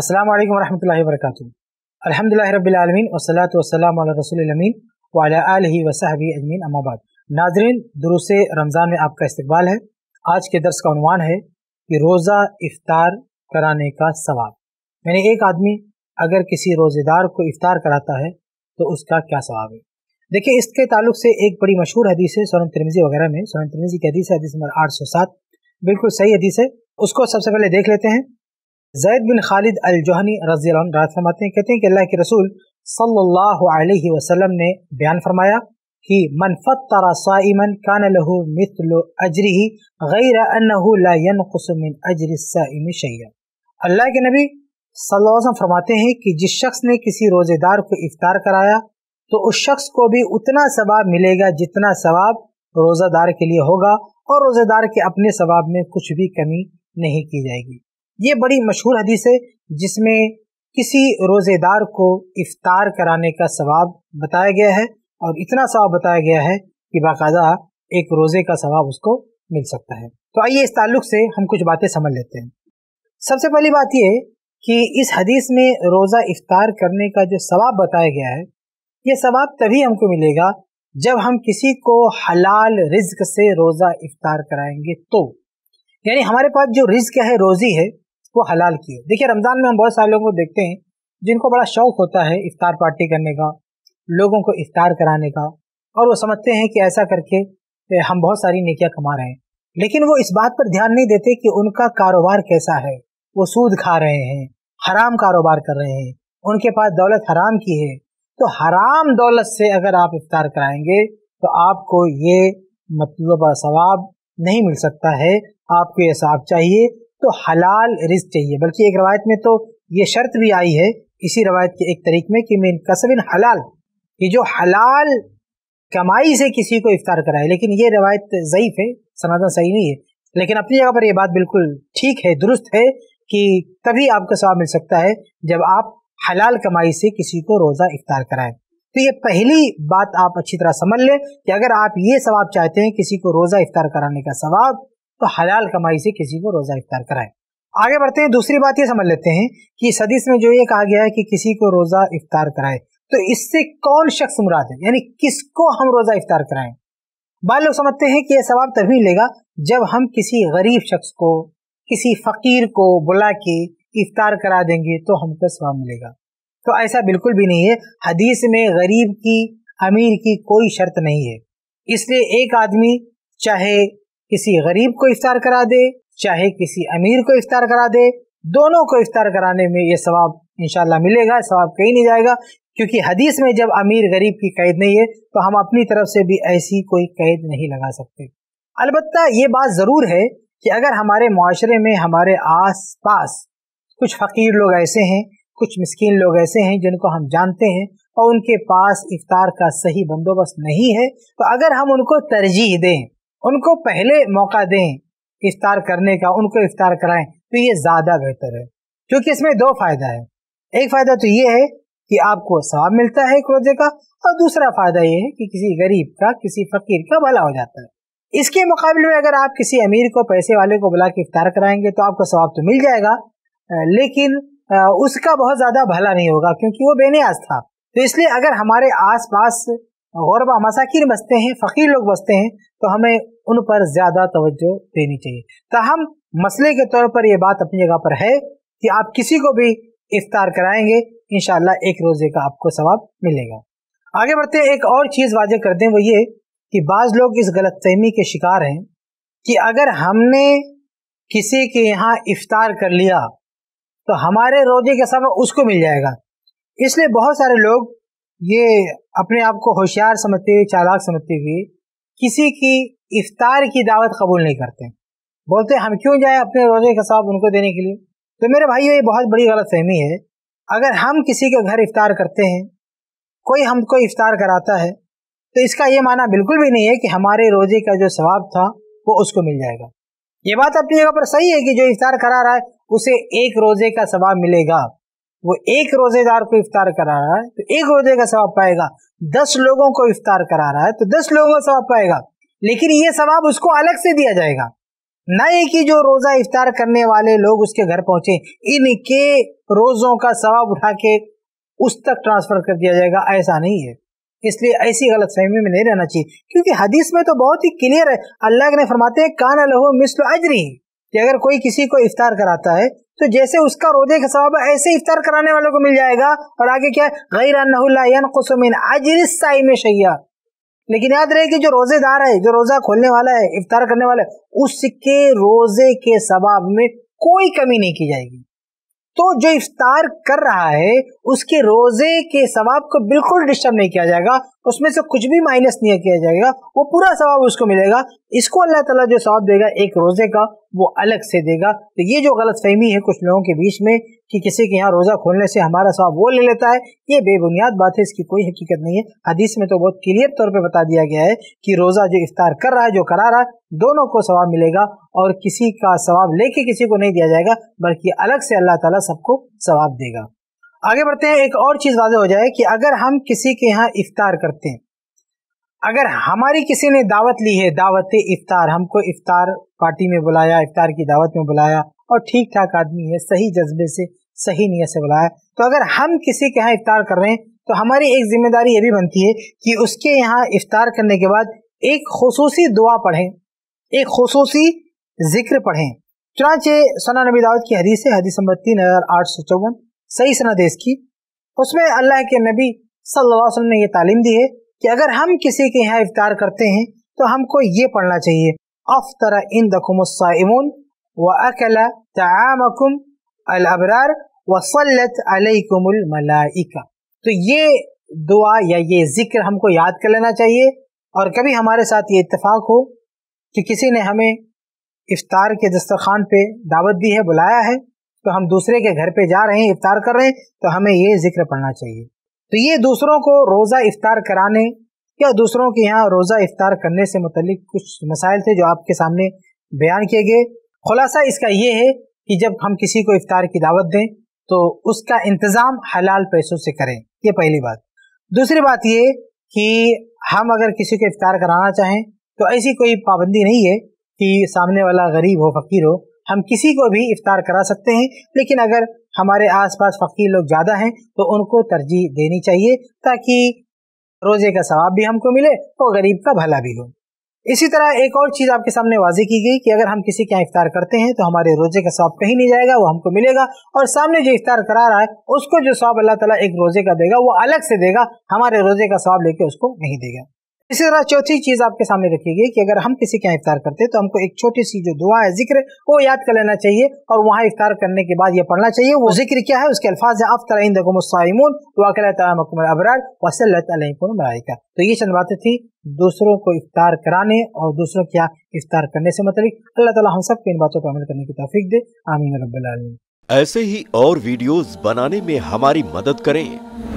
अस्सलाम वालेकुम रहमतुल्लाहि व बरकातुहू अल्हम्दुलिल्लाहि रब्बिल आलमीन वस्सलातु वस्सलाम अला रसूलिल अमीन व अला आलिहि व सहबी अजमीन अम्माबाद नाजरीन दुरुस रमज़ान में आपका इस्तकबाल है आज के दर्स का उनवान है कि रोज़ा इफ्तार कराने का सवाब मैंने एक आदमी अगर किसी रोज़ेदार को इफ्तार कराता है तो उसका क्या सवाब है देखिये इसके ताल्लुक से एक बड़ी मशहूर हदीस है सोन तिरमिजी वगैरह में सोन तिरमिजी की हदीस है हदीस नंबर आठ सौ सात बिल्कुल सही हदीस है उसको सबसे पहले देख लेते हैं जैद बिन खालिद अल जोहनी रजी रात फरमाते हैं कहते हैं कि अल्लाह के रसूल सल्लल्लाहु अलैहि वसल्लम ने बयान फरमाया कि मन फतरा साइमन कान लहू मितल अजरी गैर अन अजर साइम शैया अल्लाह के नबी सल्लम फरमाते हैं कि जिस शख्स ने किसी रोज़ेदार को इफ्तार कराया तो उस शख्स को भी उतना सवाब मिलेगा जितना सवाब रोज़ादार के लिए होगा और रोज़ेदार के अपने सवाब में कुछ भी कमी नहीं की जाएगी ये बड़ी मशहूर हदीस है जिसमें किसी रोज़ेदार को इफ्तार कराने का सवाब बताया गया है और इतना सवाब बताया गया है कि बाकायदा एक रोज़े का सवाब उसको मिल सकता है तो आइए इस ताल्लुक से हम कुछ बातें समझ लेते हैं सबसे पहली बात यह कि इस हदीस में रोज़ा इफ्तार करने का जो सवाब बताया गया है यह सवाब तभी हमको मिलेगा जब हम किसी को हलाल रिज्क से रोज़ा इफ्तार कराएंगे तो यानी हमारे पास जो रिज्क है रोज़ी है वो हलाल किए देखिए रमज़ान में हम बहुत सारे लोगों को देखते हैं जिनको बड़ा शौक़ होता है इफ्तार पार्टी करने का लोगों को इफ्तार कराने का और वो समझते हैं कि ऐसा करके हम बहुत सारी नेकियां कमा रहे हैं लेकिन वो इस बात पर ध्यान नहीं देते कि उनका कारोबार कैसा है वो सूद खा रहे हैं हराम कारोबार कर रहे हैं उनके पास दौलत हराम की है तो हराम दौलत से अगर आप इफ्तार कराएंगे तो आपको ये मतलब सवाब नहीं मिल सकता है आपको ये सवाब चाहिए तो हलाल रिज चाहिए बल्कि एक रवायत में तो ये शर्त भी आई है इसी रवायत के एक तरीक में कि मेन कसबिन हलाल कि जो हलाल कमाई से किसी को इफ्तार कराए लेकिन ये रवायत ज़यीफ़ है सनातन सही नहीं है लेकिन अपनी जगह पर यह बात बिल्कुल ठीक है दुरुस्त है कि तभी आपका सवाब मिल सकता है जब आप हलाल कमाई से किसी को रोज़ा इफ्तार कराएं तो ये पहली बात आप अच्छी तरह समझ लें कि अगर आप ये सवाब चाहते हैं किसी को रोज़ा इफ्तार कराने का सवाब तो हलाल कमाई से किसी को रोज़ा इफ्तार कराए आगे बढ़ते हैं दूसरी बात ये समझ लेते हैं कि सदीस में जो ये कहा गया है कि किसी को रोज़ा इफ्तार कराए तो इससे कौन शख्स मुराद है यानी किसको हम रोज़ा इफ्तार कराएं बाल लोग समझते हैं कि यह सवाब तभी मिलेगा जब हम किसी गरीब शख्स को किसी फ़कीर को बुला के इफ्तार करा देंगे तो हमको सवाब मिलेगा तो ऐसा बिल्कुल भी नहीं है हदीस में गरीब की अमीर की कोई शर्त नहीं है इसलिए एक आदमी चाहे किसी गरीब को इफ्तार करा दे चाहे किसी अमीर को इफ्तार करा दे दोनों को इफ्तार कराने में ये सवाब इंशाल्लाह मिलेगा सवाब कहीं नहीं जाएगा क्योंकि हदीस में जब अमीर गरीब की कैद नहीं है तो हम अपनी तरफ से भी ऐसी कोई कैद नहीं लगा सकते अलबत् ये बात ज़रूर है कि अगर हमारे माशरे में हमारे आस पास कुछ फ़कीर लोग ऐसे हैं कुछ मस्किन लोग ऐसे हैं जिनको हम जानते हैं और उनके पास इफ्तार का सही बंदोबस्त नहीं है तो अगर हम उनको तरजीह दें उनको पहले मौका दें इफ्तार करने का उनको इफ्तार कराएं तो ये ज़्यादा बेहतर है क्योंकि इसमें दो फायदा है एक फायदा तो ये है कि आपको सवाब मिलता है एक रोजे का और दूसरा फायदा ये है कि किसी गरीब का किसी फकीर का भला हो जाता है इसके मुकाबले में अगर आप किसी अमीर को पैसे वाले को बुला के इफ्तार कराएंगे तो आपको सवाब तो मिल जाएगा लेकिन उसका बहुत ज़्यादा भला नहीं होगा क्योंकि वो बेनियाज था तो इसलिए अगर हमारे आसपास गौरबा मसाकिन बसते हैं फ़कीर लोग बसते हैं तो हमें उन पर ज़्यादा तवज्जो देनी चाहिए तहम मसले के तौर पर यह बात अपनी जगह पर है कि आप किसी को भी इफ्तार कराएंगे इन एक रोज़े का आपको सवाब मिलेगा आगे बढ़ते हैं एक और चीज़ वाजह कर दें वो ये कि बाज़ लोग इस गलत फहमी के शिकार हैं कि अगर हमने किसी के यहाँ इफ्तार कर लिया तो हमारे रोजे का समय उसको मिल जाएगा इसलिए बहुत सारे लोग ये अपने आप को होशियार समझते हुए चालाक समझते हुए किसी की इफ्तार की दावत कबूल नहीं करते बोलते हम क्यों जाए अपने रोजे का साहब उनको देने के लिए तो मेरे भाई ये बहुत बड़ी गलत फहमी है अगर हम किसी के घर इफ्तार करते हैं कोई हमको इफ्तार कराता है तो इसका ये माना बिल्कुल भी नहीं है कि हमारे रोजे का जो स्वाब था वो उसको मिल जाएगा ये बात अपनी जगह पर सही है कि जो इफ्तार करा रहा है उसे एक रोजे का स्वाब मिलेगा वो एक रोजेदार को इफ्तार करा रहा है तो एक रोजे का सवाब पाएगा दस लोगों को इफ्तार करा रहा है तो दस लोगों का सवाब पाएगा लेकिन ये सवाब उसको अलग से दिया जाएगा न ये कि जो रोजा इफ्तार करने वाले लोग उसके घर पहुंचे इनके रोजों का सवाब उठा के उस तक ट्रांसफर कर दिया जाएगा ऐसा नहीं है इसलिए ऐसी गलत फहमी में नहीं रहना चाहिए क्योंकि हदीस में तो बहुत ही क्लियर है अल्लाह ने फरमाते हैं कान लहो मिसल अजरी कि अगर कोई किसी को इफ्तार कराता है तो जैसे उसका रोदे का सवाब ऐसे इफ्तार कराने वालों को मिल जाएगा और आगे क्या है गैर कसमिन में शैया लेकिन याद रहे कि जो रोजेदार है जो रोजा खोलने वाला है इफ्तार करने वाला है उसके रोजे के सबाब में कोई कमी नहीं की जाएगी तो जो इफ्तार कर रहा है उसके रोजे के सवाब को बिल्कुल डिस्टर्ब नहीं किया जाएगा उसमें से कुछ भी माइनस नहीं किया जाएगा वो पूरा सवाब उसको मिलेगा इसको अल्लाह ताला जो सवाब देगा एक रोज़े का वो अलग से देगा तो ये जो गलत फहमी है कुछ लोगों के बीच में कि किसी के यहाँ रोज़ा खोलने से हमारा सवाब वो ले लेता है ये बेबुनियाद बात है इसकी कोई हकीकत नहीं है हदीस में तो बहुत क्लियर तौर पे बता दिया गया है कि रोज़ा जो इफ्तार कर रहा है जो करा रहा है दोनों को सवाब मिलेगा और किसी का सवाब लेके किसी को नहीं दिया जाएगा बल्कि अलग से अल्लाह ताला सबको सवाब देगा आगे बढ़ते हैं एक और चीज़ वाजह हो जाए कि अगर हम किसी के यहाँ इफ्तार करते हैं अगर हमारी किसी ने दावत ली है दावत इफ्तार हमको इफ्तार पार्टी में बुलाया इफ्तार की दावत में बुलाया और ठीक ठाक आदमी है सही जज्बे से सही नीयत से बुलाया तो अगर हम किसी के यहाँ इफ्तार कर रहे हैं तो हमारी एक जिम्मेदारी ये भी बनती है कि उसके यहाँ इफ्तार करने के बाद एक खसूसी दुआ पढ़ें एक खसूसी जिक्र पढ़ें चुनाचे सना नबी दावत की हदीस है हदीस नंबर तीन हज़ार आठ सौ चौवन सही सना देश की उसमें अल्लाह के नबी सल्लल्लाहु अलैहि वसल्लम ने यह तालीम दी है कि अगर हम किसी के यहाँ इफ्तार करते हैं तो हमको ये पढ़ना चाहिए अफतरा इन दखुमसाइमून व अकला तमकुम अलअबरार वसलत अलकुमलमलाइका तो ये दुआ या ये जिक्र हमको याद कर लेना चाहिए और कभी हमारे साथ ये इतफाक हो कि किसी ने हमें इफ्तार के दस्तरखान पे दावत दी है बुलाया है तो हम दूसरे के घर पे जा रहे हैं इफ्तार कर रहे हैं तो हमें ये जिक्र पढ़ना चाहिए तो ये दूसरों को रोज़ा इफ्तार कराने या दूसरों के यहाँ रोज़ा इफ्तार करने से मतलब कुछ मसाइल थे जो आपके सामने बयान किए गए खुलासा इसका ये है कि जब हम किसी को इफ्तार की दावत दें तो उसका इंतज़ाम हलाल पैसों से करें ये पहली बात दूसरी बात ये कि हम अगर किसी को इफ्तार कराना चाहें तो ऐसी कोई पाबंदी नहीं है कि सामने वाला गरीब हो फकीर हो हम किसी को भी इफ्तार करा सकते हैं लेकिन अगर हमारे आसपास फ़कीर लोग ज़्यादा हैं तो उनको तरजीह देनी चाहिए ताकि रोज़े का सवाब भी हमको मिले और गरीब का भला भी हो इसी तरह एक और चीज़ आपके सामने वाजी की गई कि अगर हम किसी के यहाँ इफ्तार करते हैं तो हमारे रोजे का सवाब कहीं नहीं जाएगा वो हमको मिलेगा और सामने जो इफ्तार करा रहा है उसको जो सवाब अल्लाह ताला एक रोजे का देगा वो अलग से देगा हमारे रोजे का सवाब लेके उसको नहीं देगा इसी तरह चौथी चीज आपके सामने रखिएगी कि अगर हम किसी का इफ्तार करते हैं तो हमको एक छोटी सी जो दुआ है जिक्र वो याद कर लेना चाहिए और वहाँ इफ्तार करने के बाद ये पढ़ना चाहिए वो जिक्र क्या है उसके अल्फाज है अबरार तो ये चंद बातें थी दूसरों को इफ्तार कराने और दूसरों क्या इफ्तार करने से मतलब अल्लाह ताला हम सबको इन बातों पर अमल करने की तोफीक दे आमीन रबी ऐसे ही और वीडियोज़ बनाने में हमारी मदद करें